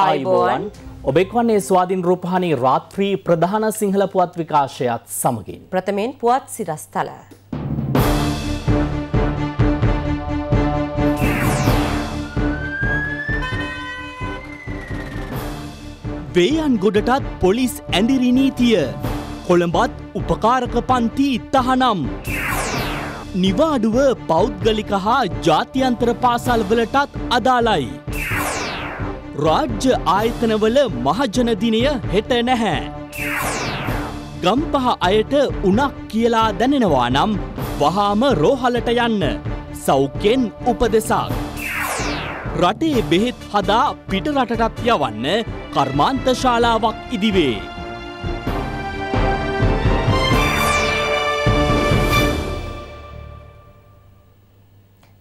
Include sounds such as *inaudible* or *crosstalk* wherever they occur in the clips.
ආයිබෝවන් ඔබෙක්වන්නේ ස්වාධීන් රූපහණී රාත්‍රී ප්‍රධාන සිංහල පුවත් විකාශයත් සමගින්. ප්‍රථමයෙන් පුවත් සිරස්තල. වේයන් ගොඩටත් පොලිස් ඇඳිරි නීතිය. කොළඹත් උපකාරක පන්ති තහනම්. නිවාඩුව පෞද්ගලික හා ජාත්‍යන්තර පාසල් වලටත් අදාළයි. රාජ්‍ය ආයතනවල මහජනදිනය හෙට නැහැ. ගම්පහ අයට උනක් කියලා දැනෙනවා නම් වහාම රෝහලට යන්න සෞඛ්‍යෙන් උපදෙසක්. රටේ බෙහෙත් හදා පිටරටටත් යවන්න කර්මාන්තශාලාවක් ඉදිවේ.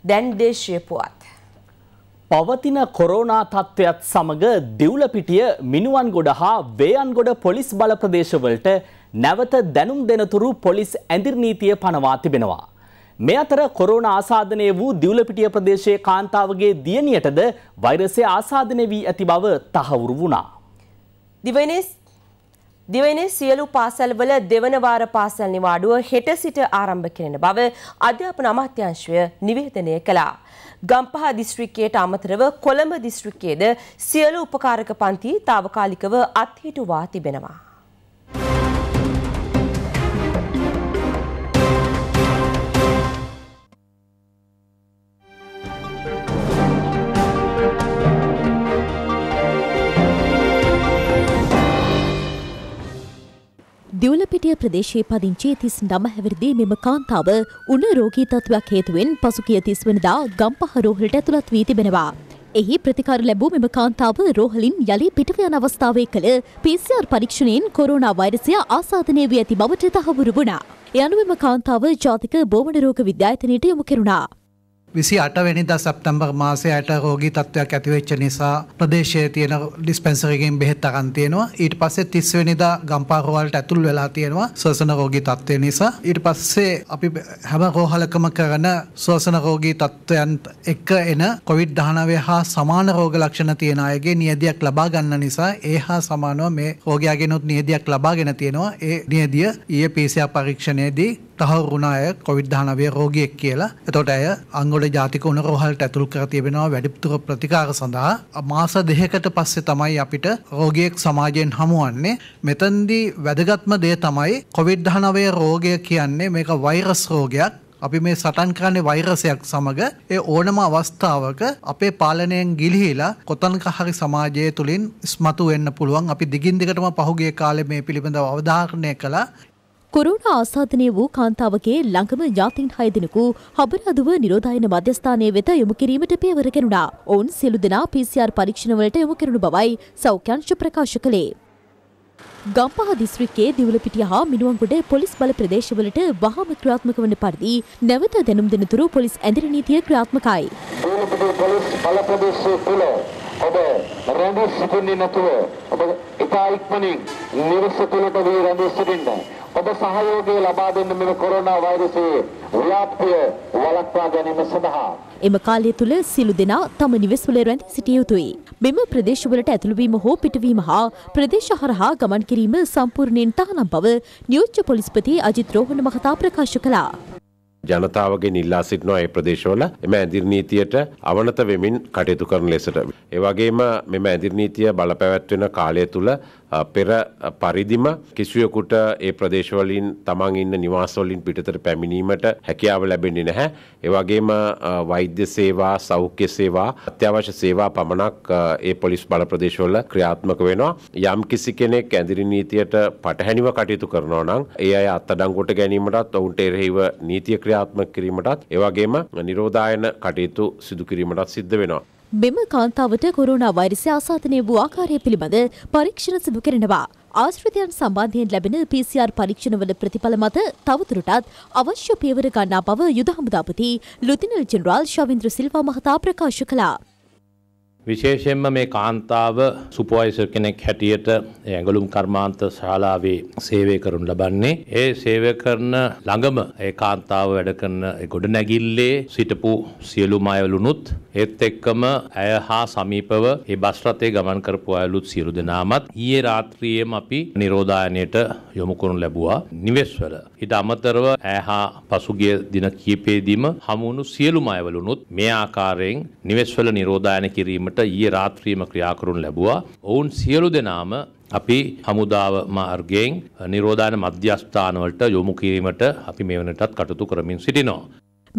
දැන් දේශය පුවත්. පවතින කොරෝනා තත්ත්වයත් සමඟ දිවුලපිටිය මිනුවන් ගොඩ හා වේයන්ගොඩ පොලිස් බල ප්‍රදේශවලට නැවත දැනුම් දෙනතුරු පොලිස් ඇඳිර්නීතිය පනවා තිබෙනවා. මේ අතර කොරෝණ ආසාධනය වූ දිවුලපිටිය ප්‍රදේශයේ කාන්තාවගේ දියණියටද වෛරසය ආසාධනය වී ඇති බව තහවුරු වුණා. දිවයිනේ දිවයිනේ සියලු පාසල්වල දෙවන වාර පාසල් නිවාඩුව හෙට සිට ආරම්භ කෙරෙන බව අධ්‍යාපන අමාත්‍යාංශය නිවේදනය කළා. ගම්පහ දිස්ත්‍රික්කයට අමතරව කොළඹ දිස්ත්‍රික්කයේද සියලු උපකාරක පන්ති తాවකාලිකව අත්හිටුවා තිබෙනවා. දිවුලපිටිය ප්‍රදේශයේ පදිංචි තිස් නමහැවිරිදී මෙම කාන්තාව උන රෝගී තත්ත්වයක් හේතුවෙන් පසුගිය තිස් වනදා ගම්පහ රෝහලට ඇතුළත් වී තිබෙනවා. එහි ප්‍රතිකාර ලැබූ මෙම කාන්තාව රෝහලින් යළි පිටව යන අවස්ථාවේ කළ PCR පරීක්ෂණයෙන් කොරෝනා වෛරසය ආසාදනය වී ඇති බවට තහවුරු වුණා. යනුවෙම කාන්තාව ජාතික බෝමඩ රෝග විද්‍යායතනයට යොමු කෙරුණා. විසි අටවැනිද සැප්තැම්බර් මාසයට රෝගී තත්ත්වයක් ඇතිවෙච්ච නිසා ප්‍රදේශය තියෙන ඩිස්පැන්සරගෙන් බෙහෙත් අරන් තියෙනවා ඊට පස්සේ තිස්වෙනිදා ගම්පාරවලට ඇතුල් වෙලා තියෙනවා සෝසන රෝගී තත්ත්වය නිසා ඊට පස්සේ අපි හැම රෝහලකම කරන සෝසන රෝගී තත්ත්වයන් එක්ක එන කොවිඩ් දහනවය හා සමාන රෝග ලක්ෂණ තියෙන අයගේ නියදයක් ලබා ගන්න නිසා ඒ හා සමානව මේ රෝගයාගෙනුත් නියදයක් ලබාගෙන තියෙනවා ඒ නියදිය ඊය පිසියා පරීක්ෂණයේදී තහවුරුණ අය කොවිඩ්-19 රෝගියෙක් කියලා. එතකොට ඇය අංගොඩ ජාතික උණ රෝහලට ඇතුල් කර තිබෙනවා වැඩිපුර ප්‍රතිකාර සඳහා. මාස දෙකකට පස්සේ තමයි අපිට රෝගියෙක් සමාජයෙන් හමුවන්නේ. මෙතෙන්දී වැදගත්ම දේ තමයි කොවිඩ්-19 රෝගය කියන්නේ මේක වෛරස් රෝගයක්. අපි මේ සටන් කරන්නේ වෛරසයක් සමග ඒ ඕනම අවස්ථාවක අපේ පාලනයෙන් ගිලිහිලා කොතනක හරි සමාජය තුලින් ඉස්මතු වෙන්න පුළුවන් අපි දිගින් දිගටම පහුගිය කාලේ මේ පිළිබඳව අවධාරණය කළා කොරුණ ආසාධනය වූ කාන්තාවගේ ළඟම ඥාතීන් හය දෙනෙකු හබරදුව නිරෝධායන මධ්‍යස්ථානය වෙත යොමු කිරීමට පේවර කෙනුණා. ඔවුන් සියලු දෙනා PCR පරීක්ෂණවලට යොමු කරනු බවයි සෞඛ්‍යංශ ප්‍රකාශ කළේ. ගම්පහ දිස්ත්‍රික්කයේ දිවුලපිටිය හා මිනුවන්ගොඩ පොලිස් බල ප්‍රදේශවලට වහාම ක්‍රියාත්මක වන පරිදි නැවත දැනුම් දෙනතුරු පොලිස් ඇඳිර නීතිය ක්‍රියාත්මකයි. දිවුලපිටිය පොලිස් බල ප්‍රදේශය තුළ ඔබ රැඳී සිටින්නේ නැතුව ඔබ ඉතා ඉක්මනින් නිවස තුළට වී රැඳී සිටින්න. ඔබ සහයෝගය ලබා දෙන්න මෙම කොරෝනා වෛරසයේ ව්‍යාප්තිය වළක්වා ගැනීම සඳහා එම කාලය තුළ සිළු දෙනා තම නිවෙස් වල රැඳී සිටිය යුතුයි. මෙම ප්‍රදේශවලට ඇතුළුවීම හෝ පිටවීම හා ප්‍රදේශ හරහා ගමන් කිරීම සම්පූර්ණයෙන් තහනම් බව නියෝජ්‍ය පොලිස්පති අජිත් රෝහණ මහතා ප්‍රකාශ කළා. ජනතාවගේ ඉල්ලා සිටිනවා ඒ ප්‍රදේශවල එම ඇදිරි නීතියට අවනත වෙමින් කටයුතු කරන ලෙසට. ඒ වගේම මෙම ඇදිරි නීතිය බලපැවැත්වෙන කාලය තුල පෙර පරිදිම කිසිවෙකුට ඒ ප්‍රදේශවලින් තමන් ඉන්න නිවාසවලින් පිටතට පැමිණීමට හැකියාව ලැබෙන්නේ නැහැ. ඒවගේම වෛද්‍ය සේවා සෞඛ්‍ය සේවා අත්‍යවශ්‍ය සේවා පමණක් ඒ පොලිස් බල ප්‍රදේශවල ක්‍රියාත්මක වෙනවා. යම් කිසි කෙනෙක් ඇඳිරි නීතියට පටහැනිව කටයුතු කරනවා නම් ඒ අය අත්අඩංගුවට ගැනීමටත් ඔවුන්ට එරෙහිව නීතිය ක්‍රියාත්මක කිරීමටත් ඒවගේම නිරෝධායන කටයුතු සිදු කිරීමටත් සිද්ධ වෙනවා. මෙම කාන්තාවට කොරුණා වෛරසය ආසාදනය වූ ආකාරය පිළිබඳ පරීක්ෂණ සිදු කරනවා. ආශ්‍රිතයන් සම්බන්ධයෙන් ලැබෙන PCR පරීක්ෂණවල ප්‍රතිඵල මත තවදුරටත් අවශ්‍ය පියවර ගන්නා බව යුද හමුදාපති ලුතිනල් ජෙනරාල් ශවින්ද්‍ර සිල්වා මහතා ප්‍රකාශ කළා. විශේෂයෙන්ම මේ කාන්තාව සුපවයිසර් කෙනෙක් හැටියට ඇඟලුම් කර්මාන්ත ශාලාවේ සේවය කරනු ලබන්නේ. ඒ සේවය කරන ළඟම ඒ කාන්තාව වැඩ කරන ගොඩ නැගිල්ලේ සිටපු සියලුම අයවලුනුත් ඒත් එක්කම ඇය හා සමීපව ඒ බස් රථේ ගමන් කරපු අයලුත් සියලු දෙනාමත් ඊයේ රාත්‍රියේම අපි නිරෝධායනයට යොමු කරනු ලැබුවා නිවෙස්වල. හිට අමතරව ඇහා පසුගිය දින කීපේදීම හමුණු සියලුම අයවලුනුත් මේ ආකාරයෙන් නිවෙස්වල නිරෝධායන කිරීමට ඊයේ රාත්‍රියම ක්‍රියාකරුන් ලැබුවා. ඔවුන් සියලු දෙනාම අපි හමුදාව මාර්ගයෙන් නිරෝධායන මධ්‍යස්ථානවලට යොමු කිරීමට අපි මේ වනටත් කටයුතු කරමින් සිටිනවා.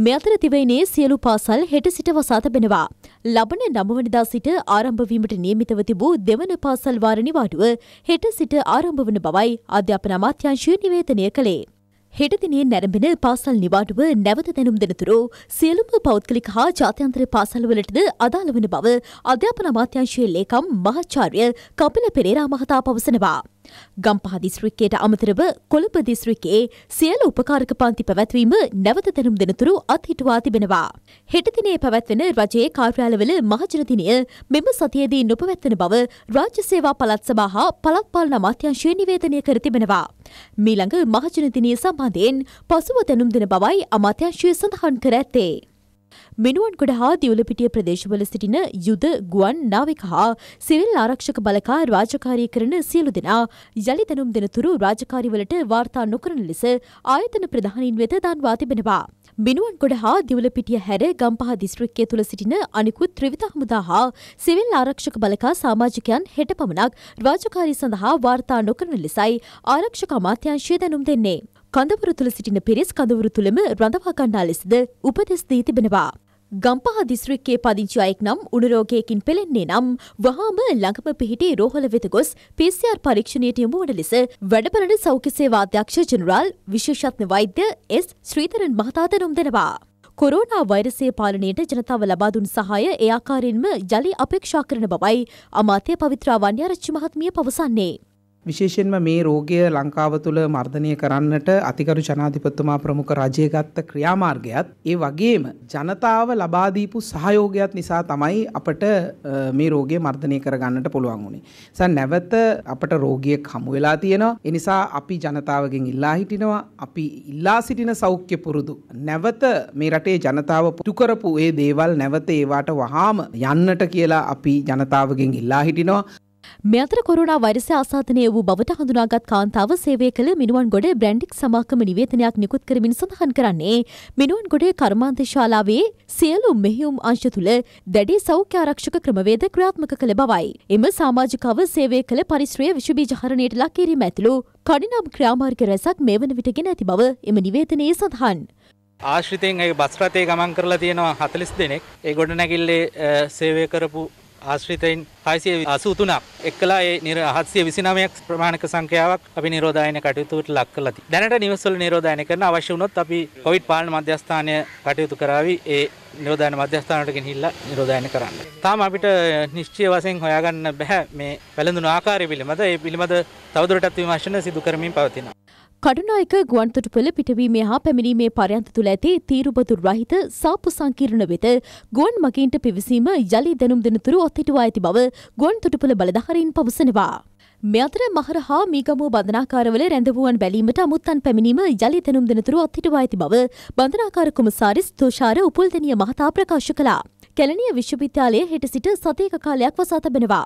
මේ අතර තිබෙන්නේ සියලු පාසල් හෙට සිට වසා තිබෙනවා. ලබන නවවනදා සිට ආරම්භ වීමට නියමිතව තිබූ දෙවන පාසල් වාර නිවාඩුව හෙට සිට ආරම්භ වන බවයි අධ්‍යාපන අමාත්‍යාංශය නිවේදනය කළේ. හෙටදිනේ නැරඹෙන පාසල් නිවාඩුව නැවත දැනුම් දෙනතුරු සියලුම පෞද්ගලික හා ජාත්‍යන්තර පාසල්වලටද අදාළ වන බව අධ්‍යාපන අමාත්‍යංශයේ ලේකම් මහාචාර්ය කපිල පෙරේරා මහතා පවසනවා. ගම්පහ දිස්ත්‍රික්කයට අමතරව කොළඹ දිස්ත්‍රික්කයේ සියලු උපකාරක පන්ති පැවැත්වීම නැවත දැනුම් දෙනතුරු අත්හිටුවා තිබෙනවා. හෙට දිනේ පැවැත්වෙන රජයේ කාර්යාලවල මහජන දිනය මෙම සතියේදී නොපවැත්වෙන බව රාජ්‍ය සේවා පළාත් සභා හා පළාත් පාලන අමාත්‍යාංශය නිවේදනය කර තිබෙනවා. මීළඟ මහජන දිනය සම්බන්ධයෙන් පසුව දැනුම් දෙන බවයි අමාත්‍යාංශය සඳහන් කර ඇත්තේ. මිනුවන් ගොඩ හා දියුලපිටිය ප්‍රදේශවල සිටින යුද ගුවන් නාවික හා සිවිල් ආරක්ෂක බලකා රාජකාරී කරන සියලු දෙනා යළි දැනුම් දෙනතුරු රාජකාරිවලට වාර්තා නොකරන ලෙස ආයතන ප්‍රධානීන් වෙත දන්වා තිබෙනවා. බිනුවන්ගොඩ හා දිවලපිටිය හැර ගම්පහ දිස්ත්‍රික්කය තුළ සිටින අනිකුත් ත්‍රවිත හමුදා හා සිවිල් ආරක්ෂක බලකා සාමාජිකයන් හෙට පමණක් රාජකාරී සඳහා වාර්තා නොකරන ලෙසයි ආරක්ෂක අමාත්‍යංශය දැනුම් දෙන්නේ. කඳවුරු තුළ සිටින පිරිස් කඳවුරු තුළම රඳවා ගන්නා ලෙසද උපදෙස් දී තිබෙනවා. ගම්පහ දිස්ත්‍රික්කයේ පදිංචි අයෙක් නම් උණුරෝගයකින් පෙළෙන්නේ නම් වහාම ළඟම පිහිටි රෝහල වෙත ගොස් PCR පරීක්ෂණයට යොමු වන ලෙස වැඩබලන සෞඛ්‍ය සේවා අධ්‍යක්ෂ ජෙනරාල් විශේෂඥ වෛද්‍ය එස් ශ්‍රීධරන් මහතා දැනුම් දෙනවා. කොරෝනා වෛරසය පාලනයට ජනතාව ලබා දුන් සහාය ඒ ආකාරයෙන්ම ජලි අපේක්ෂා කරන බවයි අමාත්‍ය පවිත්‍රා වන්‍යාරච්චි මහත්මිය පවසන්නේ. විශේෂයෙන්ම මේ රෝගය ලංකාව තුළ මර්ධනය කරන්නට අතිකරු ජනාධිපතිතුමා ප්‍රමුඛ රජය ගත්ත ක්‍රියාමාර්ගයත් ඒ වගේම ජනතාව ලබා දීපු සහයෝගයත් නිසා තමයි අපට මේ රෝගය මර්ධනය කරගන්නට පුළුවන් වුණේ. සා නැවත අපට රෝගියෙක් හමු වෙලා තියෙනවා. ඒ නිසා අපි ජනතාවගෙන් ඉල්ලා හිටිනවා. අපි ඉල්ලා සිටින සෞඛ්‍ය පුරුදු නැවත මේ රටේ ජනතාව පුතු කරපු ඒ දේවල් නැවත ඒවාට වහාම යන්නට කියලා අපි ජනතාවගෙන් ඉල්ලා හිටිනවා. මේ අතර කොරෝනා වෛරසය ආසාදනය වූ බවට හඳුනාගත් කාන්තාව සේවය කළ මිනුවන්ගොඩ බ්‍රැන්ඩික් සමාගම නිවේදනයක් නිකුත් කරමින් සඳහන් කරන්නේ මිනුවන්ගොඩ කර්මාන්ත ශාලාවේ සියලු මෙහෙයුම් අංශ තුළ දැඩි සෞඛ්‍ය ආරක්ෂක ක්‍රමවේද ක්‍රියාත්මක කළ බවයි. එම සමාජිකව සේවය කළ පරිශ්‍රය විෂබීජ හරණයට ලක් කිරීම ඇතුළු කඩිනම් ක්‍රියාමාර්ග රැසක් මේ වන විට ගෙන ඇති බව එම නිවේදනයේ සඳහන්. ආශ්‍රිතයෙන් ඒ බස්රතය ගමන් කරලා තියෙනවා හතලිස් දෙනෙක් ඒ ගොඩ නැගිල්ලේ සේවය කරපු ආශ්‍රිතයින් පයිසිය අසුතුනක් එක්ලා නිර හත්සිය විසිනමයක් ප්‍රමාණක සංකයාවක් අපි නිරෝධයන කටයුතුට ලක් කලති දැනට නිවසල් නිරෝධයන කරන අවශ්‍ය වනොත් අපි කොවිට් පාලන මධ්‍යස්ථානය කටයුතු කරාවි ඒ නිරෝධයන මධ්‍යස්ථානටගෙන හිල්ල නිරෝධයන කරන්න. තාම අපිට නිශ්චය වසයෙන් හොයාගන්න බැහැ මේ පැළඳුන ආකාරය පිළිබඳ ඒ පිළිබඳ තවදුරටත් විමර්ශන සිදුකරමින් පවතිනවා. කඩුනායක ගුවන්තොටුපළ පිටවීමේ හා පැමිණීමේ පරයන්ත තුළ ඇති තීරුබදුර රහිත සාප්පු සංකීර්ණ වෙත ගුවන් මගීන්ට පිවිසීම යළි දැනුම් දෙනතුරු ඔත්හිටුවා ඇති බව ගුවන්තොටුපළ බලධාරීන් පවසනවා. මෙ අතර මහර හා මීගමෝ බඳනාකාරවල රැඳවුවන් බැලීමට අමුත්තන් පැමිණීම යළි දැනුම් දෙනතුරු ඔත්හිටුවා ඇති බව බඳනාකාර කුමසාරිස් තුෂාර උපුල්දනිය මහතා ප්‍රකාශ කළා. කැලණිය විශ්වවිද්‍යාලයේ හිට සිට සතියක කාලයක් වසා තබෙනවා.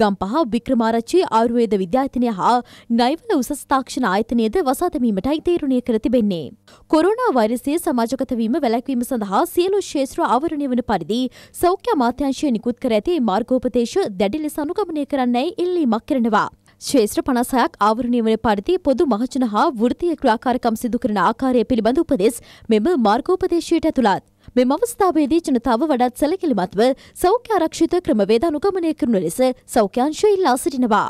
ගම්පහ වික්‍රමාරච්චි ආයුර්වේද විද්‍යායතනය හා නයිවල උසස් තාක්ෂණ ආයතනයද වසා තැබීමටයි තීරණය කර තිබෙන්නේ. කොරෝනා වෛරසයේ සමාජගත වීම වැළැක්වීම සඳහා සියලු ක්ෂේත්‍ර ආවරණය වන පරිදි සෞඛ්‍ය අමාත්‍යාංශය නිකුත් කර ඇති මාර්ගෝපදේශ දැඩි ලෙස අනුගමනය කරන්නයි ඉල්ලීමක් කරනවා. ශේෂ්‍ර පනසයක් ආවරණය වන පරිදි පොදු මහජන හා වෘතිය ක්‍රාකාරකම් සිදු කරන ආකාරය පිළිබඳ උපදෙස් මෙම මාර්ගෝපදේශයට ඇතුළත්. මෙම අවස්ථාවේදී ජනතාව වඩත් සැලකිලිමත්ව සෞඛ්‍ය ආරක්ෂිත ක්‍රමවේද අනුගමනය කරන ලෙස සෞඛ්‍යංශය ඉල්ලා සිටිනවා.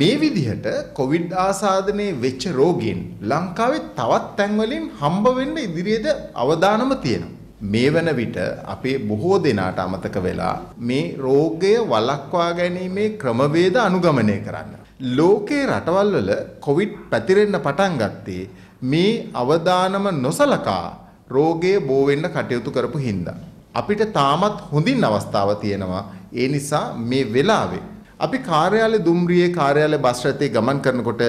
මේ විදිහට කොවිඩ් ආසාදනයේ වෙච්ච රෝගීන් ලංකාවේ තවත් තැන්වලින් හම්බ වෙන්න ඉදිරියේද අවදානම තියෙනවා. මේ වන විට අපේ බොහෝ දෙනාට අමතක වෙලා මේ රෝගය වළක්වා ගැනීමේ ක්‍රමවේද අනුගමනය කරන්න. ලෝකේ රටවල් වල කොවිඩ් පැතිරෙන්න පටන් ගත්තේ මේ අවදානම නොසලකා රෝගයේ බෝ වෙන්න කටයුතු කරපු හින්දා අපිට තාමත් හොඳින් අවස්ථාව තියෙනවා ඒ නිසා මේ වෙලාවේ අපි කාර්යාලය දුම්රියේ කාර්යාලය බස් රථයේ ගමන් කරනකොට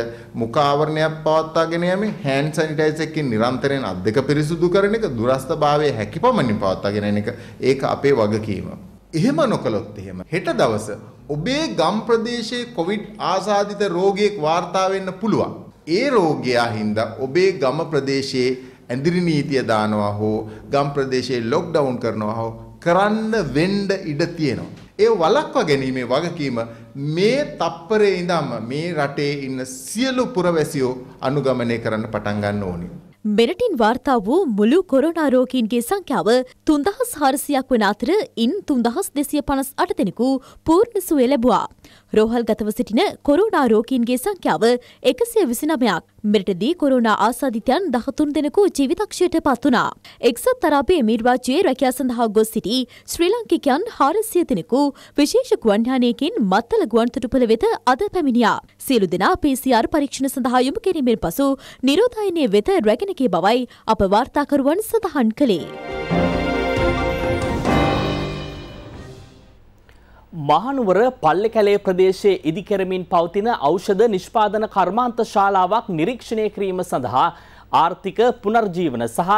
මුඛ ආවරණයක් පවත්වාගෙන යමේ හෑන්ඩ් සැනිටයිසර් එකකින් නිරන්තරයෙන් අත් දෙක පිරිසුදු කරන එක දුරස්ථභාවයේ හැකිපමණින් පවත්වාගෙන යන එක ඒක අපේ වගකීම. එහෙම නොකළොත් එහෙම හෙට දවස ඔබේ ගම් ප්‍රදේශයේ කොවිඩ් ආසාදිත රෝගියෙක් වාර්තා වෙන්න පුළුවන්. ඒ රෝගයා හින්දා ඔබේ ගම ප්‍රදේශයේ ඇඳිරි නීතිය දානවා හෝ ගම් ප්‍රදේශයේ ලොක්ඩවුන් කරනවා හෝ කරන්න වෙන්න ඉඩ තියෙනවා. ඒ වලක්වා ගැනීමේ වගකීම මේ තප්පරේ ඉඳන්ම මේ රටේ ඉන්න සියලු පුරවැසියෝ අනුගමනය කරන්න පටන් ගන්න ඕනේ. මෙරටින් වාර්තා වූ මුළු කොරෝනාරෝකීන්ගේ සංඛ්‍යාව තුන්දහස් හාරසියක් වන අතර ඉන් තුන්දහස් දෙසිය පනස් අටදෙනෙකු පූර්ණ සුවය ලැබවා. රෝහල් ගතව සිටින කොරුණා රෝකීන්ගේ සංඛ්‍යාව එකසිය විසිනමයක් මෙටදී කොරුණා ආසාධිතයන් දහතුන් දෙනකු ජීවිතක්ෂයට පත්වනා. එක්සත් තරාපේ මිර්වාචයේ රැකයා සඳහා ගොස් සිටි ශ්‍රී ලංකිකයන් හාරසිය දෙනෙකු විශේෂ ගුවන්්‍යානයකින් මත්තල ගුවන්තොටුපළ වෙත අද පැමිණියා. සියලු දෙනා PCR පරීක්ෂණ සඳහා යොමු කිරීමෙන් පසු නිරෝධායනය වෙත රැගෙනගේ බවයි අප වාර්තාකරුවන් සඳහන් කළේ. මහනුවර පල්ලෙකැලේ ප්‍රදේශයේ ඉදිකරමින් පවතින ඖෂධ නිෂ්පාදන කර්මාන්ත ශාලාවක් නිරීක්ෂණය කිරීම සඳහා ආර්ථික පුනර්ජීවන සහ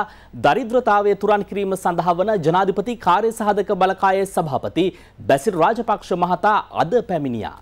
දරිද්‍රතාවය තුරන් කිරීම සඳහා වන ජනාධිපති කාර්ය සහධක බලකායේ සභාපති බැසිල් රාජපක්ෂ මහතා අද පැමිණියා.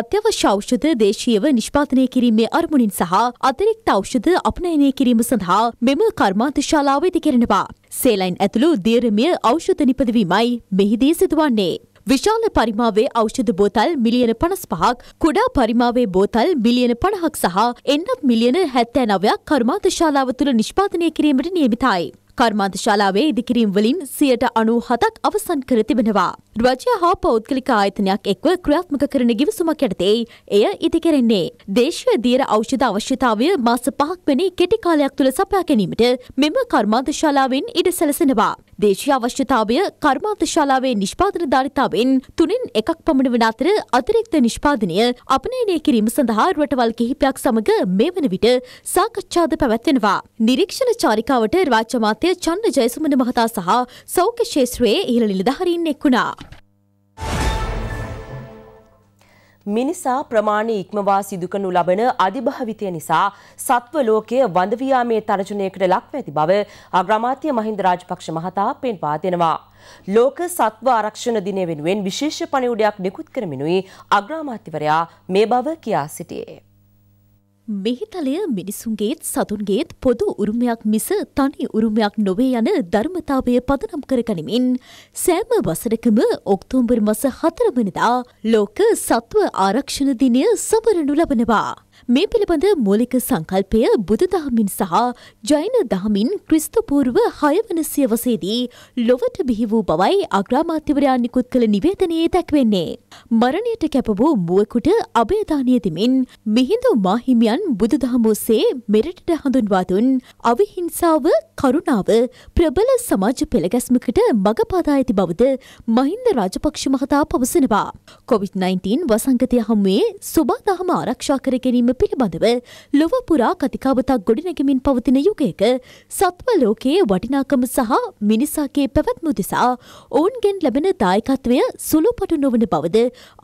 අත්‍යවශ්‍ය ඖෂධ දේශීයව නිෂ්පාදනය කිරීමේ අරමුණින් සහ අතිරික්ත ඖෂධ අපනයනය කිරීම සඳහා මෙම කර්මාන්ත ශාලාව ඉදිකරනවා. සේලයින් ඇතුළු දීර්මය ඖෂධ නිපදවීමයි මෙහිදී සිදුවන්නේ. විශාල පරිමාවේ ඖෂධ බෝතල් මිලියන 55ක්, කුඩා පරිමාවේ බෝතල් මිලියන 50ක් සහ එන්නත් මිලියන 79ක් කර්මාන්ත ශාලාව තුළ නිෂ්පාදනය කිරීමට නියමිතයි. කර්මාන්ත ශාලාවේ ඉදිකිරීම් වලින් 97ක් අවසන් කර තිබෙනවා. රජය හා පෞද්ගලික ආයතනයක් එක්ව ක්‍රියාත්මක කරන ගිවිසුමක් යටතේ එය ඉදිකරන්නේ. දේශීය දියර ඖෂධ අවශ්‍යතාවය මාස 5ක් වැනි කෙටි කාලයක් තුළ සපයා ගැනීමට මෙම කර්මාන්ත ශාලාවෙන් ඉඩ සැලසෙනවා. දේශීය අවශ්‍යතාවය කර්මාන්ත ශාලාවේ නිෂ්පාදන ධාරිතාවෙන් තුනෙන් එකක් පමණ වන අතර අතිරික්ත නිෂ්පාදනය අපනයනය කිරීම සඳහා රටවල් කිහිපයක් සමග මේ වන විට සාකච්ඡාද පැවැත්වෙනවා. නිරීක්ෂණ චාරිකාවට රාජ්‍ය මාත්‍ය චන්න ජයසුමන මහතා සහ සෞඛ්‍ය ක්ෂේත්‍රයේ ඉහළ නිලධාරීන් එක්ුණා. මිනිසා ප්‍රමාණය ඉක්මවා සිදුකනු ලබන අධිභාවිතය නිසා සත්ව ලෝකය වඳවියාමේ තරජනයකට ලක්ව ඇති බව අග්‍රාමාත්‍ය මහින්ද රාජපක්ෂ මහතා පෙන්වා දෙනවා. ලෝක සත්ව ආරක්ෂණ දිනය වෙනුවෙන් විශේෂ පණිවුඩයක් නිකුත් කරමිනුයි අග්‍රාමාත්‍යවරයා මේ බව කියා සිටියේ. මෙහිතලය මිනිසුන්ගේත් සතුන්ගේත් පොදු උරුමයක් මිස තනි උරුමයක් නොවේ යන ධර්මතාවය පදනම් කරගනිමින් සෑම වසරකම ඔක්තෝම්බර් මස හතරවනදා ලෝක සත්ව ආරක්ෂණ දිනය සමරනු ලබනවා. මේ පිළිබඳ මූලික සංකල්පය බුදුදහමින් සහ ජෛන දහමින් ක්‍රිස්තුපූර්ව හයවන සියවසේදී ලොවට බිහි වූ බවයි අග්‍රාමාත්‍යවරයා නිකුත් කළ නිවේදනයේ දැක්වෙන්නේ. මරණයට කැප වූ මුවකුට අභයදානය දෙමින් මිහිඳු මාහිමියන් බුදුදහමෝසේ මෙරටට හඳුන්වා දුන් අවිහිංසාව කරුණාව ප්‍රබල සමාජ පෙළගැස්මකට මඟ පාදා ඇති බවද මහින්ද රාජපක්ෂ මහතා පවසනවා. කොවිD-19 වසංගතය හමුවේ සුබා දහම ආරක්ෂා කර ගැනීම පිළිබඳව ලොව පුරා කතිකාවතක් ගොඩනැගමින් පවතින යුගයක සත්ව ලෝකයේ වටිනාකම සහ මිනිසාගේ පැවැත්ම උදෙසා ඔවුන්ගෙන් ලැබෙන දායකත්වය සුළුපටු නොවන බවද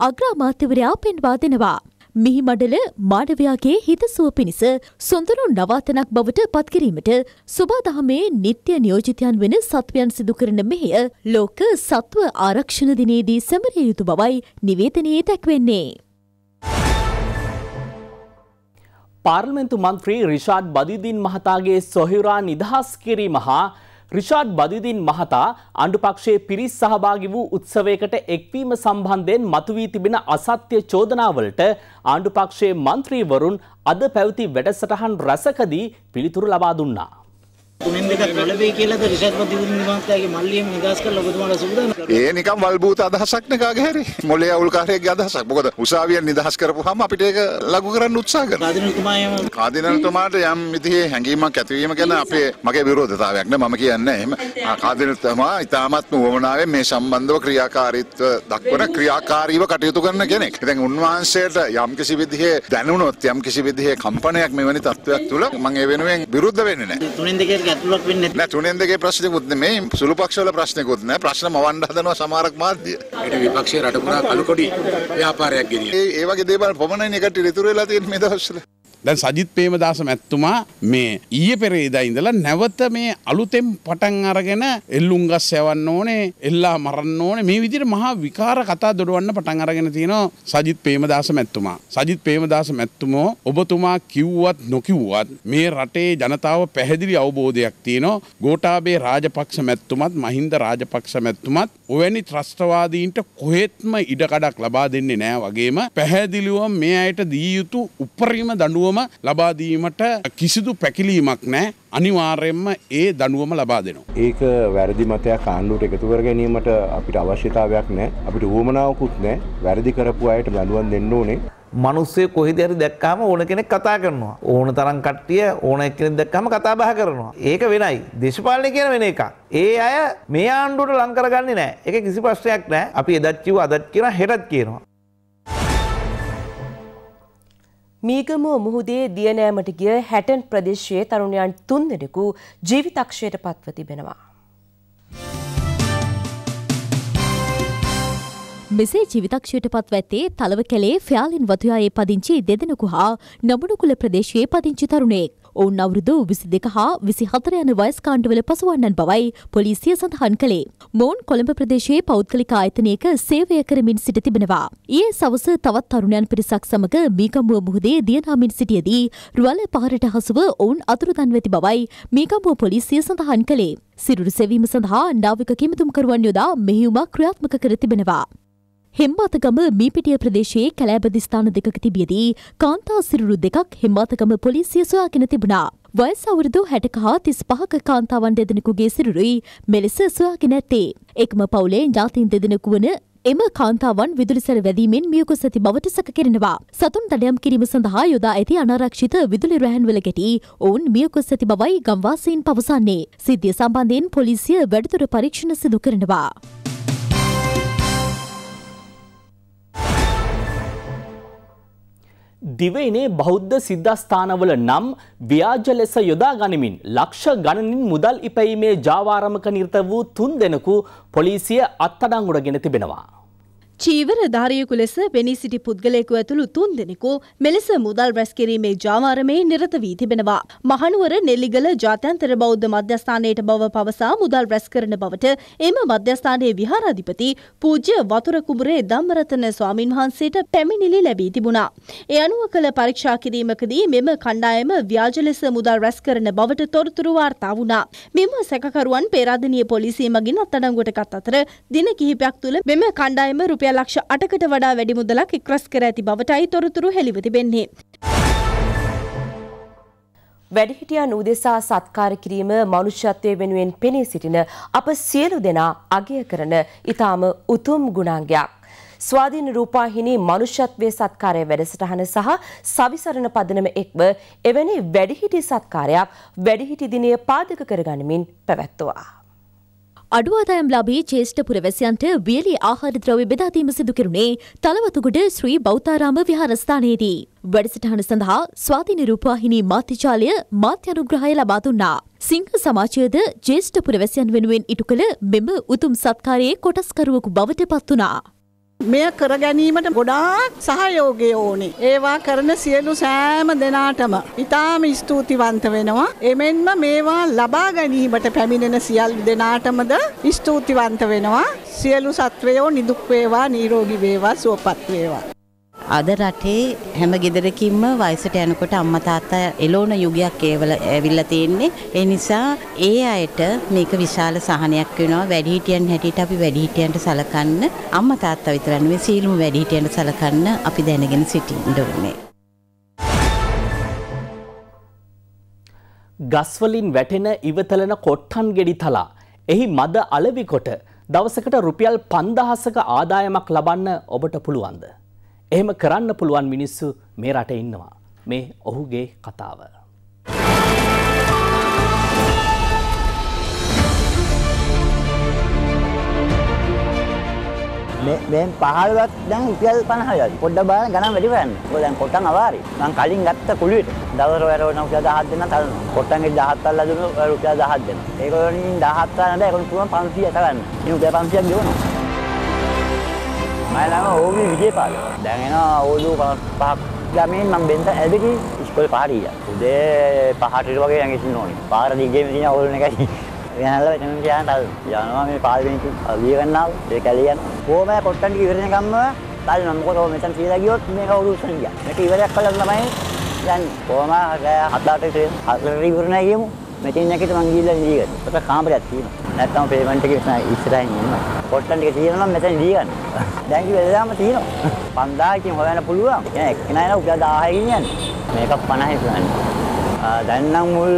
අග්‍රාමාත්‍යවරයා පෙන්වා දෙනවා. මිහි මඩල මාඩවයාගේ හිතසුව පිණිස සොඳුරු නවාතනක් බවට පත්කිරීමට සුබාදහමේ නිත්‍ය නියෝජිතයන් වෙන සත්වයන් සිදුකරන මෙහය ලෝක සත්ව ආරක්ෂණ දිනේදී සැමරය යුතු බවයි නිවේදනයේ දැක්වෙන්නේ. පාර්ලිමේන්තු මන්ත්‍රී රිෂාඩ් බදිදින් මහතාගේ සොහිරා නිදහස් කිරීම හා රිෂාඩ් බදිදින් මහතා අණ්ඩුපක්ෂයේ පිරිස් සහභාගි වූ උත්සවයකට එක්වීම සම්බන්ධයෙන් මතුවී තිබෙන අසත්‍ය චෝදනාවලට ආණ්ඩුපක්ෂයේ මන්ත්‍රීවරුන් අද පැවති වැඩසටහන් රැසකදී පිළිතුරු ලබා දුන්නා. තුනෙන් දෙකක් නොලැබෙයි කියලාද රිෂාඩ්වත් දිවුරුන් මහත්තයාගේ මල්ලියෙන් නිදහස් කරලා ඔබතුමාලා සූදානම් ඒ නිකන් වල්බූත අදහසක් නේ කාගේ හරි මොලේ අවුල්කාරයෙක්ගේ අදහසක් මොකද උසාවියෙන් නිදහස් කරපුවාම අපිට ඒක ලඟු කරන්න උත්සාහ කරනවා කාදිනතුමායම කාදිනතුමාට යම් විදිහේ හැඟීමක් ඇතිවීම ගැන අපේ මගේ විරෝධතාවයක් නේ මම කියන්නේ එහෙම කාදිනතුමා ඉතාමත් වමනාවේ මේ සම්බන්ධව ක්‍රියාකාරීත්ව දක්වන ක්‍රියාකාරීව කටයුතු කරන කෙනෙක්. ඉතින් උන්වහන්සේට යම් කිසි විදිහේ දැනුණොත් යම් කිසි විදිහේ කම්පනයක් මෙවැනි තත්වයක් තුළ මම ඒ වෙනුවෙන් විරුද්ධ වෙන්නේ නැහැ. තුනෙන් දෙකේ ගැටලුවක් වෙන්නේ නැහැ. නෑ තුනෙන් දෙකේ ප්‍රශ්නකුත් නෙමෙයි සුළු පක්ෂවල ප්‍රශ්නකුත් නෑ. ප්‍රශ්න මවන්න හදනවා සමහරක් මාධ්‍ය. ඒට විපක්ෂයේ රට පුරා කලකොඩි ව්‍යාපාරයක් ගෙනියන. ඒ වගේ දේවල් පොමණයි නේ කට්ටිය ඉතුරු වෙලා තියෙන්නේ මේ දවස්වල. දැන් සජිත් ප්‍රේමදාස මැතිතුමා මේ ඊයේ පෙරේදා ඉඳලා නැවත මේ අලුතෙන් පටන් අරගෙන එල්ලුම්ගස් යවන්න ඕනේ, එල්ලා මරන්න ඕනේ මේ විදිහට මහා විකාර කතා දොඩවන්න පටන් අරගෙන තිනවා සජිත් ප්‍රේමදාස මැතිතුමා. සජිත් ප්‍රේමදාස මැතිතුමෝ ඔබතුමා කිව්වත් නොකිව්වත් මේ රටේ ජනතාව පැහැදිලි අවබෝධයක් තියෙනවා. ගෝඨාභය රාජපක්ෂ මැතිතුමත් මහින්ද රාජපක්ෂ මැතිතුමත් ඔවැනි ත්‍රස්තවාදීන්ට කොහෙත්ම ඉඩකඩක් ලබා දෙන්නේ නැහැ වගේම පැහැදිලිව මේ අයට දී යුතු උපරිම දඬුවම දඬුවම ලබා දීමට කිසිදු පැකිලීමක් නැහැ. අනිවාර්යයෙන්ම ඒ දඬුවම ලබා දෙනවා. ඒක වැරදි මතයක් ආණ්ඩුවට එකතු කර ගැනීමට අපිට අවශ්‍යතාවයක් නැහැ. අපිට උවමනාවකුත් නැහැ. වැරදි කරපු අයට දඬුවම් දෙන්න ඕනේ. මනුස්සය කොහෙද හරි දැක්කාම ඕන කෙනෙක් කතා කරනවා. ඕන තරම් කට්ටිය ඕන එක්කෙනෙක් දැක්කම කතා බහ කරනවා. ඒක වෙනයි. දේශපාලනය කියන වෙන එකක්. ඒ අය මේ ආණ්ඩුවට ලං කරගන්නේ නැහැ. ඒක කිසි ප්‍රශ්නයක් නැහැ. අපි එදත් කිව්වා අදත් කියනවා හෙටත් කියනවා. මීගමුව මුහුදේ දියනෑමට ගිය හැටන් ප්‍රදේශයේ තරුණයන් තුන්දෙනෙකු ජීවිතක්ෂයට පත්ව තිබෙනවා. මෙසේ ජීවිතක්ෂයට පත් ඇත්තේ තලව කැලේ ෆයාලින් වතුයායේ පදිංචි දෙදෙනකු හා නමුණුකුල ප්‍රදේශයේ පදිංචි තරුණයෙක්. ඔවුන් අවුරුදු විසි දෙක හා විසි හතර යන වයස්කාණ්ඩවල පසුවන්නන් බවයි පොලිසිය සඳහන් කළේ. මොවුන් කොළඹ ප්‍රදේශයේ පෞද්ගලික ආයතනයක සේවය කරමින් සිට තිබෙනවා. ඒ සවස තවත් තරුණයන් පිරිසක් සමඟ මීකම්බුව මුහදේ දියනාමින් සිටියදී රුවල පහරට හසුව ඔවුන් අතුරුදන් වෙති බවයි මීකම්බුව පොලිසිය සඳහන් කළේ. සිරුරු සෙවීම සඳහා නාවික කිමතුම්කරුවන් යොදා මෙහිුමක් ක්‍රියාත්මක කර තිබෙනවා. හෙම්බාතගම මීපිටිය ප්‍රදේශයේ කැලෑබදිස්ථාන දෙකක තිබියදී කාන්තා සිරුරු දෙකක් හෙම්බාතගම පොලිසිය සොයාගෙන තිබුණා. වයස් අවුරුදු හැටකහ තිස් පහක කාන්තාවන් දෙදෙනෙකුගේ සිරුරුයි මෙලෙස සොයාගෙන ඇත්තේ. එක්ම පවුලේ ජාතින් දෙදෙනෙකු වන එම කාන්තාවන් විදුලිසර වැදීමෙන් මියකු සති බවට සක කරනවා. සතුන් දඩයම් කිරීම සඳහා යොදා ඇති අනාරක්ෂිත විදුලි රැහන්වල ගැටි ඔවුන් මියකු සති බවයි ගම්වාසීන් පවසන්නේ. සිද්ධිය සම්බන්ධයෙන් පොලිසිය වැඩිදුර පරීක්ෂණ සිදු කරනවා. දිවයිනේ බෞද්ධ සිද්ධස්ථානවල නම් ව්‍යාජ ලෙස යොදා ගනිමින් ලක්ෂ ගණනින් මුදල් ඉපැීමේ ජාවාරමක නිර්ත වූ තුන් දෙනෙකු පොලිසිය අත්තඩංගුඩ ගෙන තිබෙනවා. චීවරධාරියකු ලෙස වෙනී සිටි පුද්ගලයෙකු ඇතුළු තුන් දෙනෙකු මෙලෙස මුදල් රැස් කිරීමේ ජාමාරමේ නිරත වී තිබෙනවා. මහනුවර නෙල්ලිගල ජාත්‍යන්තර බෞද්ධ මධ්‍යස්ථානයට බව පවසා මුදල් රැස් කරන බවට එම මධ්‍යස්ථානයේ විහාරාධිපති පූජ්‍ය වතුර කුඹුරේ ධම්මරතන ස්වාමින් වහන්සේට පැමිණිලි ලැබී තිබුණා. ඒ අනුව කළ පරීක්ෂා කිරීමකදී මෙම කණ්ඩායම ව්‍යාජ ලෙස මුදල් රැස් කරන බවට තොරතුරු වාර්තා වුණා. මෙම සැකකරුවන් පේරාදෙණිය පොලිසිය මගින් අත්අඩංගුවට ගත් අතර දින කිහිපයක් තුළ මෙම කණ්ඩායම රුපියල් රුපියල් ලක්ෂ අටකට වඩා වැඩි මුදලක් එක්රස් කර ඇති බවටයි තොරතුරු හෙළිව තිබෙන්නේ. වැඩිහිටියන් උදෙසා සත්කාර කිරීම මනුෂ්‍යත්වය වෙනුවෙන් පෙනී සිටින අප සියලු දෙනා අගය කරන ඊටාම උතුම් ගුණාංගයක්. ස්වාධීන රූපාහිනි මනුෂ්‍යත්වයේ සත්කාරය වැඩසටහන සහ සවිසරණ පදනම එක්ව එවැනි වැඩිහිටි සත්කාරයක් වැඩිහිටි දිනය පාදක කරගනිමින් පැවැත්වුවා. අඩු ආදායම් ලාභී ජේෂ්ඨ පුරවැසියන්ට වියලි ආහාර ද්‍රව්‍ය බෙදා දීම සිදු කෙරුණේ තලවතුගොඩ ශ්‍රී බෞතාරාම විහාරස්ථානයේදී. වැඩසටහන සඳහා ස්වාති නිරූපවාහිනී මාධ්‍යජාලය මාධ්‍ය අනුග්‍රහය ලබා දුන්නා. සිංහ සමාජයේද ජේෂ්ඨ පුරවැසියන් වෙනුවෙන් ඉටු කළ මෙම උතුම් සත්කාරයේ කොටස්කරුවෙකු බවට පත් වුණා. මෙය කර ගැනීමට ගොඩාක් සහයෝගය ඕනේ. ඒවා කරන සියලු සෑම දෙනාටම ඉතාම ස්තුතිවන්ත වෙනවා. එමෙන්ම මේවා ලබා ගැනීමට පැමිණෙන සියල් දෙනාටමද ස්තුතිවන්ත වෙනවා. සියලු සත්වයෝ නිදුක් වේවා, නිරෝගී වේවා, සුවපත් වේවා. අද රටේ හැම ගෙදරකින්ම වයසට යනකොට අම්මා තාත්තා එළෝන යුගයක් ඒවල ඇවිල්ලා තියෙන්නේ. ඒ නිසා ඒ අයට මේක විශාල සහනයක් වෙනවා. වැඩිහිටියන් හැටියට අපි වැඩිහිටියන්ට සලකන්න අම්මා තාත්තා විතර නෙවෙයි සීලමු වැඩිහිටියන්ට සලකන්න අපි දැනගෙන සිටින්න ඕනේ. ගස්වලින් වැටෙන ඉවතලන කොට්ටන් ගෙඩි තලා. එහි මද අලවි කොට දවසකට රුපියල් 5000ක ආදායමක් ලබන්න ඔබට පුළුවන්ද? එහෙම කරන්න පුළුවන් මිනිස්සු මේ රට ඉන්නවා. මේ ඔහුගේ කතාව. මෙන් පහලවත් දැන් උපියල් පනහයයි පොඩ්ඩ බාන ගනම් වැඩි වෙන්න. ඔය දැන් කොටන් අවාරි. මං කලින් ගත්ත කුළුවෙට දවස් වරවන රුපියල් 1000 දෙන්න තලනවා. කොටන්ගේ 17ක් අල්ලලා දුන්න රුපියල් 1000 දෙන්න. ඒක වලින් 17 ගන්න ඒකෙන් පුළුවන් 500 ගන්න. ඉතින් රුපියල් 500ක් ගෙවනවා. මයිලම ඕමි විජේපාල දැන් එනවා ඕලු පහක් ගමෙන් මම බෙන්ත ඇදකි ඉස්කෝලේ පාරිය. උදේ පහට වගේ යන්නේ ඕනේ. පාර දිගේම තියෙන ඕලුන එකයි. යනලා එතන ගියාට යනවා මේ පාල්වෙන්ති අලිය ගන්නවා ඒ කැලිය යන. කොහොම කොට්ටන් ටික ඉවරන ගම්ම තල්න මොකද ඔය මෙතන තියලා ගියොත් මේක අවුරුසන් ගියා. මේක ඉවරයක් කළා තමයි යන්නේ. කොහොම හදාට හතරට ඉවර නැහැ කියමු. මෙතෙන් නැගිට මං ගිහිල්ලා ඉඳීගත්තා. ඒක කාමරයක් තියෙනවා. නැත්තම් පේමන්ට් එක ඉස්සරහින් ඉන්නවා. පොට්ලන්ඩ් එක තියෙනවා නම් මෙතන දී ගන්න. දැන් කිව්ව එදාම තියෙනවා. 5000කින් හොයන්න පුළුවන්. එන එක්කෙනා එන උදා 1000කින් යන්නේ. මේකක් 50යි කියන්නේ. දැන් නම් මුල්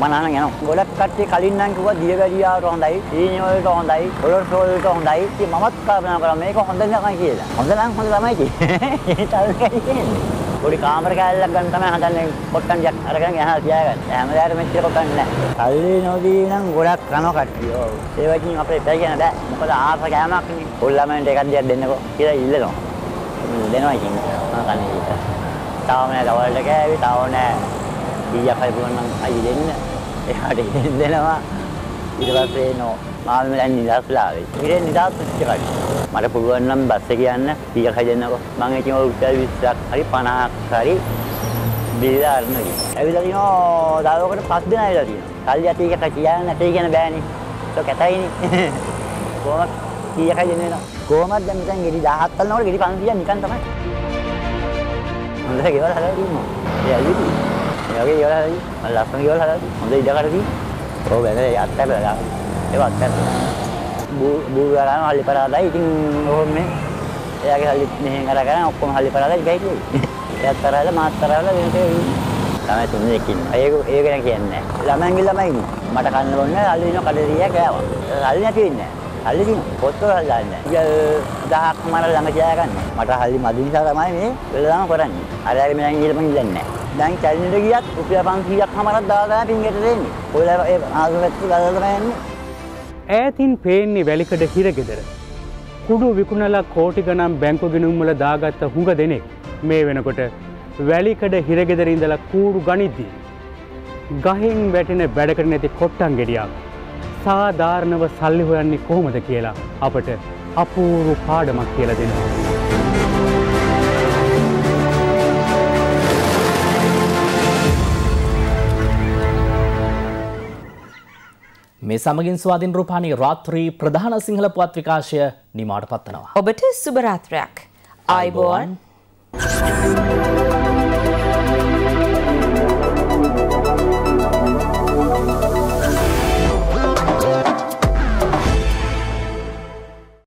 50 නම් යනවා. ගොඩක් කට්ටිය කලින් නම් කිව්වා දිය වැඩියාවට හොඳයි, ඊනිය වලට හොඳයි, කොලෙස්ටරෝල් වලට හොඳයි. ඉතින් මමත් කල්පනා කරා මේක හොඳ නෑ කියලා. හොඳ නම් හොඳ තමයි *laughs* කියන්නේ. ඒත් අල්කයි කියන්නේ. පොඩි කාමර කෑල්ලක් ගන්න තමයි හදන්නේ කොට්ටන්ඩියක් අරගෙන යහල් තියාගන්න. හැමදාම මෙච්චර කොට්ටන් නැහැ. කල්ලි නොදී නම් ගොඩක් කන කට්ටිය. ඔව්. ඒ වගේ අපේ ඉතයි කියන බෑ. මොකද ආස කෑමක් නේ. ඔල්ලමෙන්ට එකක් දෙයක් දෙන්නකෝ කියලා ඉල්ලනවා. දෙනවා ඉතින්. මම කන්නේ ඒක. තාම නෑ දවල්ට කෑවි, තාම නෑ. බීයක් හරි පුළුවන් නම් අයි දෙන්න. එයාට දෙනවා. ඊට පස්සේ නෝ මාම දැන් නිදාස්ලා ආවේ. ඊට නිදාස් ඉච්චකයි. මට පුළුවන් නම් බස් එක යන්න 100ක් හදන්නකො. මම ඉතින් ඔය රුපියල් 20ක් හරි 50ක් හරි බිල්ලා අරන් ගියා. ඇවිල්ලා තිනවා දාලෝකට පස් දෙනා ඇවිල්ලා තිනවා. කල් යටි එක කියන්න නැtei කියන බෑනේ. ඒක කැතයිනේ. කොහොමද කීයකයි දෙන්නේ නෝ? කොහොමද දැන් මෙතන ගෙඩි 1000ක් කල්නකොට ගෙඩි 500ක් නිකන් තමයි. හොඳට ගෙවල් හදලා තියෙනවා. ඒ ඇවිල්ලා. ඒ වගේ ගෙවල් හදලා. මම ලස්සන ගෙවල් හදලා. හොඳ ඉඩකඩ තියෙනවා. රෝබැල අත්තැපලා ඒවත් බූගරන හල්ලි පරාදයි ඉතින් ඔහොම එයාගේ හල්ලි මෙහෙන් කර කරන ඔක්කොම හල්ලි පරාදයි ගයි එයත් තරහල මාත් තරහල වෙනට තමයි තුනේ එකින් ඒක ඒක ගැන කියන්නේ ළමයින්ගේ ළමයි ඉන්නේ මට කන්න ඕනේ හල්ලි වෙන කඩේරිය කෑවා හල්ලි නැති වෙන්නේ හල්ලි දින පොත්වල හල්ලි දාන්නේ ගල් දහක් මර ළඟ තියාගන්න මට හල්ලි මදි නිසා තමයි මේ වෙලාවම කරන්නේ අර අර මෙයන් ඊළඟ ඉන්නේ නැහැ දැන් කැලණිට ගියත් රුපියල් 500ක් හමාරක් දාලා තමයි පින්ගෙට දෙන්නේ. ඔයලා ඒ ආගමත් දාලා තමයි යන්නේ. ඈතින් පේන්නේ වැලිකඩ හිරගෙදර. කුඩු විකුණලා කෝටි ගණන් බැංකු ගිණුම් වල දාගත්ත හුඟ දෙනෙක් මේ වෙනකොට වැලිකඩ හිරගෙදර ඉඳලා කූරු ගනිද්දී ගහෙන් වැටෙන වැඩකට නැති කොට්ටන් ගෙඩියක් සාධාරණව සල්ලි හොයන්නේ කොහොමද කියලා අපට අපූරු පාඩමක් කියලා දෙනවා. මේ සමගින් ස්වාධීන් රූපානි රාත්‍රී ප්‍රධාන සිංහල පුවත් විකාශය නිමාට පත්වනවා. ඔබට සුබරාත්‍රයක්. අයිබෝන්. Thank you.